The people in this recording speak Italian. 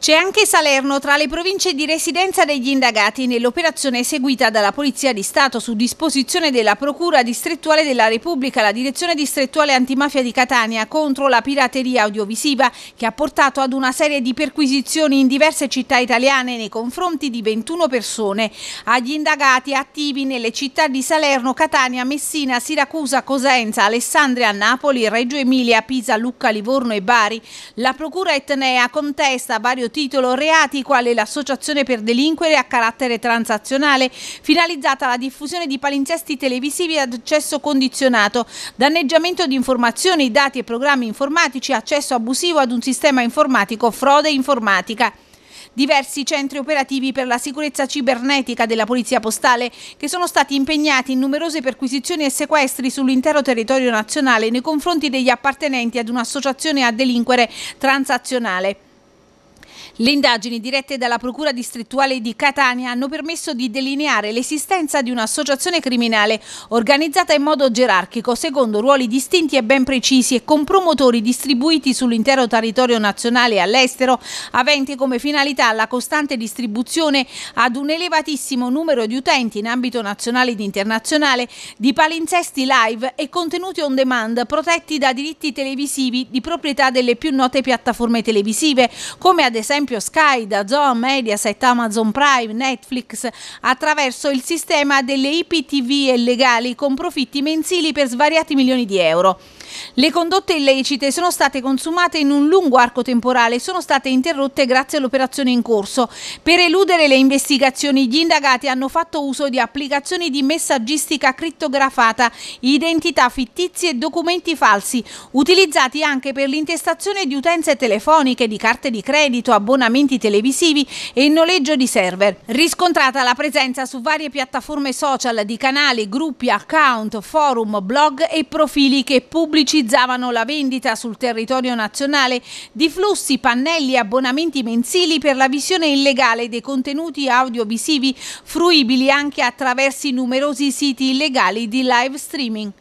C'è anche Salerno tra le province di residenza degli indagati nell'operazione eseguita dalla Polizia di Stato su disposizione della Procura distrettuale della Repubblica, la direzione distrettuale antimafia di Catania contro la pirateria audiovisiva che ha portato ad una serie di perquisizioni in diverse città italiane nei confronti di 21 persone. Agli indagati attivi nelle città di Salerno, Catania, Messina, Siracusa, Cosenza, Alessandria, Napoli, Reggio Emilia, Pisa, Lucca, Livorno e Bari, la Procura etnea contesta vario titolo reati quale l'associazione per delinquere a carattere transazionale, finalizzata alla diffusione di palinsesti televisivi ad accesso condizionato, danneggiamento di informazioni, dati e programmi informatici, accesso abusivo ad un sistema informatico, frode informatica diversi centri operativi per la sicurezza cibernetica della Polizia Postale che sono stati impegnati in numerose perquisizioni e sequestri sull'intero territorio nazionale nei confronti degli appartenenti ad un'associazione a delinquere transazionale. Le indagini dirette dalla Procura distrettuale di Catania hanno permesso di delineare l'esistenza di un'associazione criminale organizzata in modo gerarchico, secondo ruoli distinti e ben precisi e con promotori distribuiti sull'intero territorio nazionale e all'estero, aventi come finalità la costante distribuzione ad un elevatissimo numero di utenti in ambito nazionale ed internazionale di palinsesti live e contenuti on demand protetti da diritti televisivi di proprietà delle più note piattaforme televisive, come ad esempio esempio Sky, DAZN, Mediaset, Amazon Prime, Netflix, attraverso il sistema delle IPTV illegali con profitti mensili per svariati milioni di euro. Le condotte illecite sono state consumate in un lungo arco temporale e sono state interrotte grazie all'operazione in corso. Per eludere le investigazioni gli indagati hanno fatto uso di applicazioni di messaggistica crittografata, identità fittizie e documenti falsi, utilizzati anche per l'intestazione di utenze telefoniche, di carte di credito, abbonamenti televisivi e noleggio di server. Riscontrata la presenza su varie piattaforme social di canali, gruppi, account, forum, blog e profili che pubblicano pubblicizzavano la vendita sul territorio nazionale di flussi, pannelli e abbonamenti mensili per la visione illegale dei contenuti audiovisivi fruibili anche attraverso i numerosi siti illegali di live streaming.